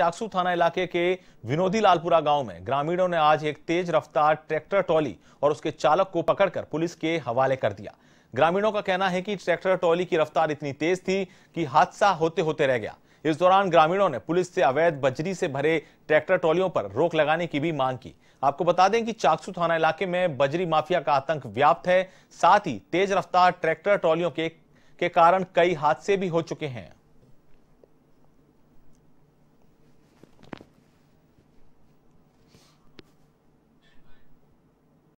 चाकसू थाना इलाके के विनोदी लालपुरा गांव में ग्रामीणों ने आज एक तेज रफ्तार ट्रैक्टर ट्रॉली और उसके चालक को पकड़कर पुलिस के हवाले कर दिया ग्रामीणों का कहना है कि ट्रैक्टर ट्रॉली की रफ्तार इतनी तेज थी कि हादसा होते होते रह गया इस दौरान ग्रामीणों ने पुलिस से अवैध बजरी से भरे ट्रैक्टर ट्रॉलियों पर रोक लगाने की भी मांग की आपको बता दें कि चाकसू थाना इलाके में बजरी माफिया का आतंक व्याप्त है साथ ही तेज रफ्तार ट्रैक्टर ट्रॉलियों के, के कारण कई हादसे भी हो चुके हैं